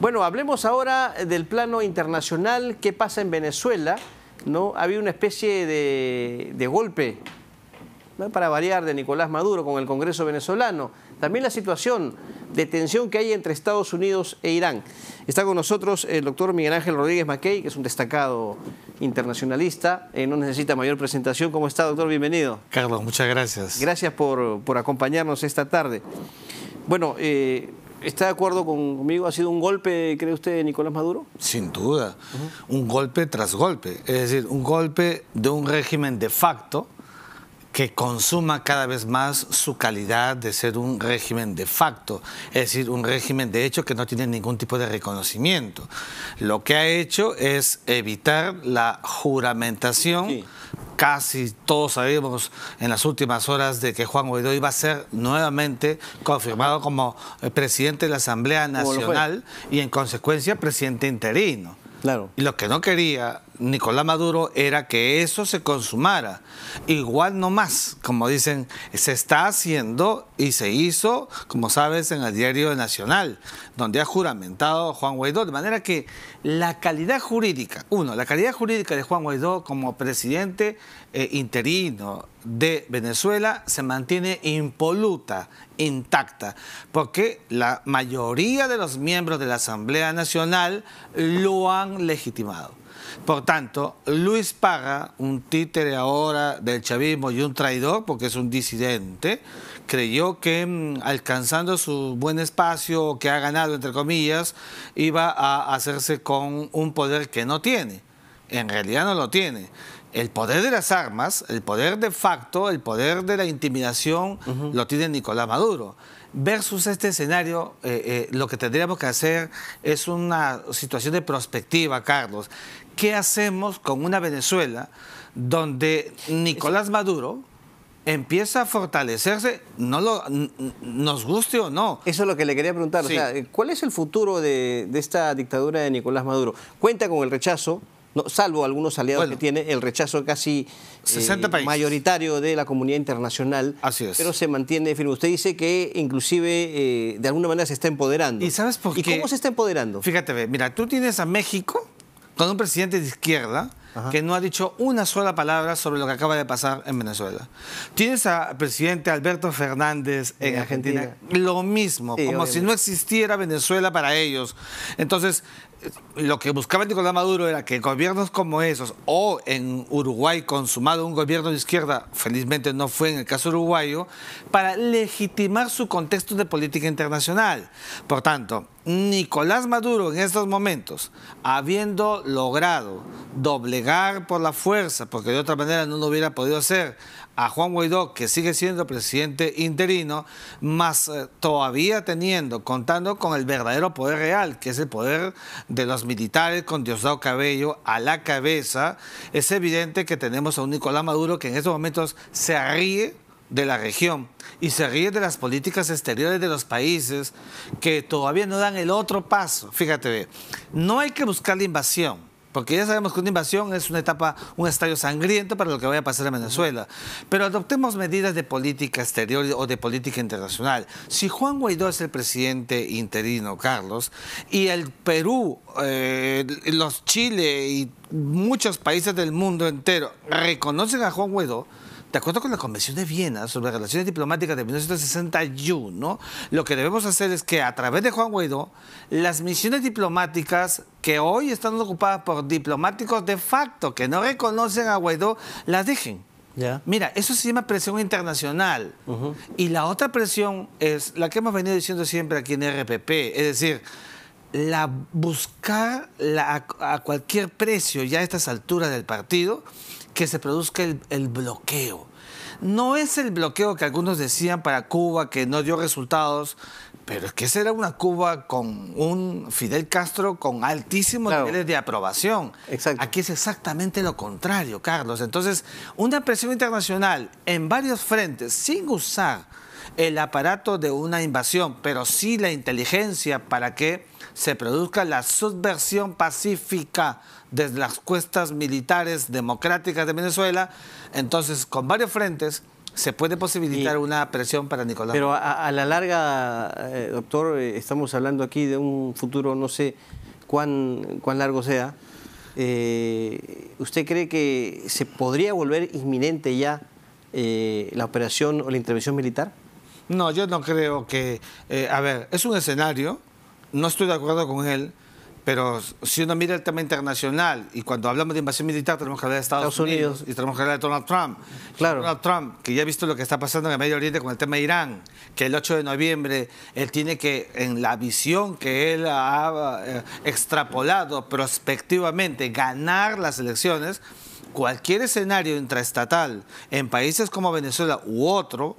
Bueno, hablemos ahora del plano internacional, qué pasa en Venezuela, ¿no? Ha habido una especie de, golpe, para variar, de Nicolás Maduro con el Congreso venezolano. También la situación de tensión que hay entre Estados Unidos e Irán. Está con nosotros el doctor Miguel Ángel Rodríguez Mackey, que es un destacado internacionalista, eh, no necesita mayor presentación. ¿Cómo está, doctor? Bienvenido. Carlos, muchas gracias. Gracias por, por acompañarnos esta tarde. Bueno, eh, ¿Está de acuerdo conmigo? ¿Ha sido un golpe, cree usted, Nicolás Maduro? Sin duda, un golpe tras golpe, es decir, un golpe de un régimen de facto que consuma cada vez más su calidad de ser un régimen de facto, es decir, un régimen de hecho que no tiene ningún tipo de reconocimiento. Lo que ha hecho es evitar la juramentación casi todos sabíamos en las últimas horas de que Juan Guaidó iba a ser nuevamente confirmado como eh, presidente de la Asamblea Nacional y en consecuencia presidente interino. Claro. Y lo que no quería Nicolás Maduro era que eso se consumara. Igual no más, como dicen, se está haciendo y se hizo, como sabes, en el diario Nacional, donde ha juramentado Juan Guaidó. De manera que la calidad jurídica, uno, la calidad jurídica de Juan Guaidó como presidente eh, interino de Venezuela se mantiene impoluta, intacta, porque la mayoría de los miembros de la Asamblea Nacional lo han legitimado. Por tanto, Luis Parra, un títere ahora del chavismo y un traidor, porque es un disidente, creyó que mm, alcanzando su buen espacio que ha ganado, entre comillas, iba a hacerse con un poder que no tiene. En realidad no lo tiene el poder de las armas, el poder de facto, el poder de la intimidación lo tiene Nicolás Maduro. Versus este escenario, eh, eh, lo que tendríamos que hacer es una situación de prospectiva, Carlos. ¿qué hacemos con una Venezuela donde Nicolás Maduro empieza a fortalecerse, no lo, nos guste o no. Eso es lo que le quería preguntar. O sea, ¿Cuál es el futuro de, esta dictadura de Nicolás Maduro? ¿Cuenta con el rechazo? salvo algunos aliados que tiene, el rechazo casi eh, mayoritario de la comunidad internacional. Así Pero se mantiene firme. Usted dice que inclusive eh, de alguna manera se está empoderando. ¿Y sabes por qué? ¿Y cómo se está empoderando? Fíjate, mira, tú tienes a México con un presidente de izquierda que no ha dicho una sola palabra sobre lo que acaba de pasar en Venezuela. Tienes al presidente Alberto Fernández en Argentina? lo mismo, como si no existiera Venezuela para ellos. Entonces, lo que buscaba Nicolás Maduro era que gobiernos como esos, o en Uruguay consumado un gobierno de izquierda, felizmente no fue en el caso uruguayo, para legitimar su contexto de política internacional. Por tanto, Nicolás Maduro en estos momentos, habiendo logrado doblegar por la fuerza, porque de otra manera no lo hubiera podido hacer, a Juan Guaidó, que sigue siendo presidente interino, más eh, todavía teniendo, contando con el verdadero poder real, que es el poder de los militares con Diosdado Cabello a la cabeza, es evidente que tenemos a un Nicolás Maduro que en estos momentos se ríe de la región y se ríe de las políticas exteriores de los países que todavía no dan el otro paso. Fíjate, no hay que buscar la invasión, porque ya sabemos que una invasión es una etapa, un estadio sangriento para lo que vaya a pasar en Venezuela. Pero adoptemos medidas de política exterior o de política internacional. Si Juan Guaidó es el presidente interino, Carlos, y el Perú, eh, los Chile y muchos países del mundo entero reconocen a Juan Guaidó, de acuerdo con la Convención de Viena sobre Relaciones Diplomáticas de 1961, lo que debemos hacer es que a través de Juan Guaidó, las misiones diplomáticas que hoy están ocupadas por diplomáticos de facto que no reconocen a Guaidó, las dejen. Mira, eso se llama presión internacional. Y la otra presión es la que hemos venido diciendo siempre aquí en RPP, es decir, la buscar a, cualquier precio, ya a estas alturas del partido, que se produzca el, bloqueo. No es el bloqueo que algunos decían para Cuba, que no dio resultados, pero es que esa era una Cuba con un Fidel Castro con altísimos niveles de aprobación. Aquí es exactamente lo contrario, Carlos. Entonces, una presión internacional en varios frentes, sin usar el aparato de una invasión, pero sí la inteligencia para que se produzca la subversión pacífica desde las cuestas militares democráticas de Venezuela. Entonces, con varios frentes, se puede posibilitar una presión para Nicolás. Pero a, la larga, eh, doctor, eh, estamos hablando aquí de un futuro, no sé cuán, largo sea. Eh, ¿Usted cree que se podría volver inminente ya la operación o la intervención militar? No, yo no creo que... Eh, a ver, es un escenario, no estoy de acuerdo con él, pero si uno mira el tema internacional y cuando hablamos de invasión militar tenemos que hablar de Estados, Unidos, y tenemos que hablar de Donald Trump. Claro. Donald Trump, que ya ha visto lo que está pasando en el Medio Oriente con el tema de Irán, que el 8 de noviembre él tiene que, en la visión que él ha eh, extrapolado prospectivamente, ganar las elecciones, cualquier escenario intraestatal en países como Venezuela u otro,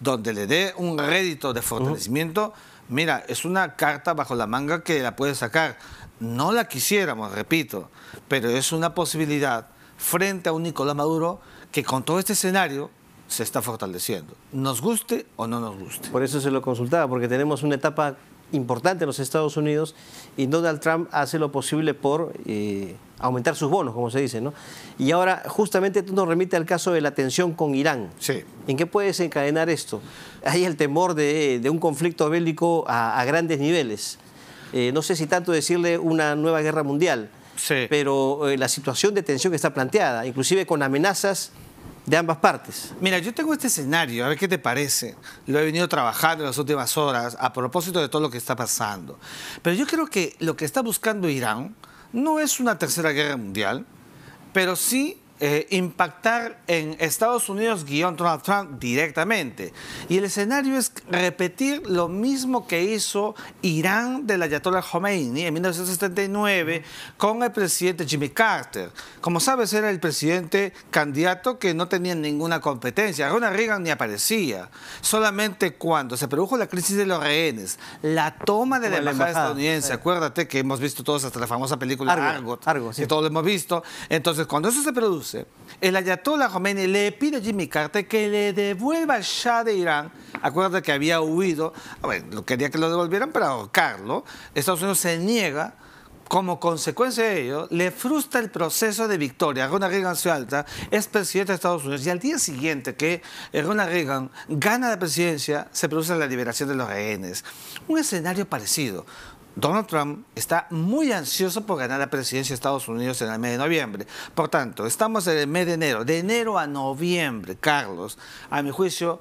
donde le dé un rédito de fortalecimiento, mira, es una carta bajo la manga que la puede sacar. No la quisiéramos, repito, pero es una posibilidad frente a un Nicolás Maduro que con todo este escenario se está fortaleciendo, nos guste o no nos guste. Por eso se lo consultaba, porque tenemos una etapa importante en los Estados Unidos y Donald Trump hace lo posible por eh, aumentar sus bonos, como se dice, ¿no? Y ahora justamente tú nos remite al caso de la tensión con Irán. ¿En qué puede desencadenar esto? Hay el temor de, un conflicto bélico a, grandes niveles. Eh, no sé si tanto decirle una nueva guerra mundial, pero eh, la situación de tensión que está planteada, inclusive con amenazas de ambas partes. Mira, yo tengo este escenario, a ver qué te parece. Lo he venido trabajando en las últimas horas a propósito de todo lo que está pasando. Pero yo creo que lo que está buscando Irán no es una tercera guerra mundial, pero sí eh, impactar en Estados Unidos guión Donald Trump directamente. Y el escenario es repetir lo mismo que hizo Irán de la Ayatollah Khomeini en 1979 con el presidente Jimmy Carter. Como sabes, era el presidente candidato que no tenía ninguna competencia. Ronald Reagan ni aparecía. Solamente cuando se produjo la crisis de los rehenes, la toma de la, embajada, estadounidense, acuérdate que hemos visto todos hasta la famosa película Argo, Argo, todos lo hemos visto. Entonces, cuando eso se produjo el ayatollah Khomeini le pide a Jimmy Carter que le devuelva el Shah de Irán. Acuérdate que había huido, ah, bueno, quería que lo devolvieran para ahorcarlo. Estados Unidos se niega. Como consecuencia de ello, le frustra el proceso de victoria. Ronald Reagan se alta, es presidente de Estados Unidos y al día siguiente que eh, Ronald Reagan gana la presidencia, se produce la liberación de los rehenes. Un escenario parecido. Donald Trump está muy ansioso por ganar la presidencia de Estados Unidos en el mes de noviembre. Por tanto, estamos en el mes de enero. De enero a noviembre, Carlos, a mi juicio,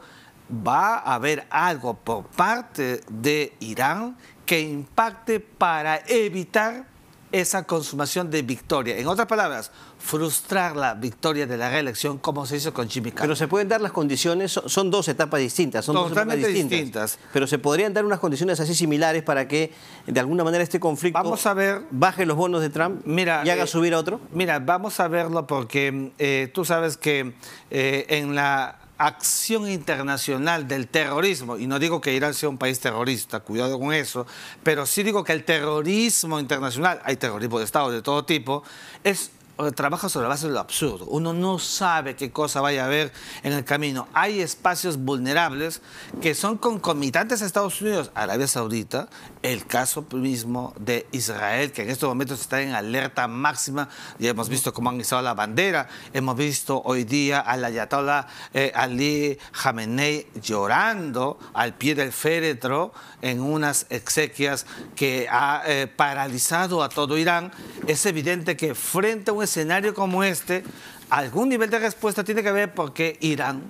va a haber algo por parte de Irán que impacte para evitar esa consumación de victoria. En otras palabras, frustrar la victoria de la reelección como se hizo con Jimmy Pero se pueden dar las condiciones, son dos etapas distintas, son dos etapas distintas, Pero se podrían dar unas condiciones así similares para que de alguna manera este conflicto vamos a ver, baje los bonos de Trump mira, y haga eh, subir a otro. Mira, vamos a verlo porque eh, tú sabes que eh, en la acción internacional del terrorismo, y no digo que Irán sea un país terrorista, cuidado con eso, pero sí digo que el terrorismo internacional, hay terrorismo de Estado de todo tipo, es trabaja sobre la base de lo absurdo. Uno no sabe qué cosa vaya a haber en el camino. Hay espacios vulnerables que son concomitantes a Estados Unidos, Arabia Saudita, el caso mismo de Israel, que en estos momentos está en alerta máxima. Ya hemos visto cómo han izado la bandera, hemos visto hoy día al Ayatollah eh, Ali Jamenei llorando al pie del féretro en unas exequias que ha eh, paralizado a todo Irán. Es evidente que frente a un escenario como este, algún nivel de respuesta tiene que haber porque Irán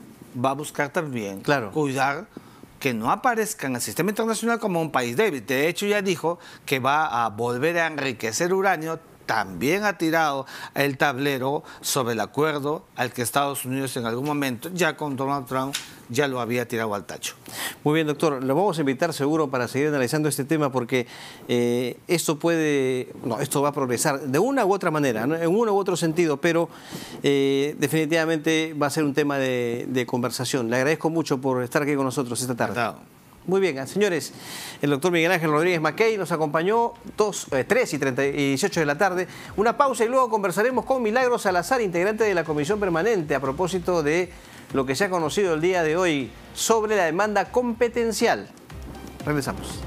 va a buscar también claro. cuidar que no aparezca en el sistema internacional como un país débil. De hecho, ya dijo que va a volver a enriquecer uranio también ha tirado el tablero sobre el acuerdo al que Estados Unidos en algún momento, ya con Donald Trump, ya lo había tirado al tacho. Muy bien, doctor. Lo vamos a invitar seguro para seguir analizando este tema porque eh, esto puede, no, esto va a progresar de una u otra manera, en uno u otro sentido, pero eh, definitivamente va a ser un tema de, conversación. Le agradezco mucho por estar aquí con nosotros esta tarde. Muy bien, señores, el doctor Miguel Ángel Rodríguez Mackey nos acompañó 3 eh, y, 38 18 de la tarde. Una pausa y luego conversaremos con Milagros Salazar, integrante de la Comisión Permanente, a propósito de lo que se ha conocido el día de hoy sobre la demanda competencial. Regresamos.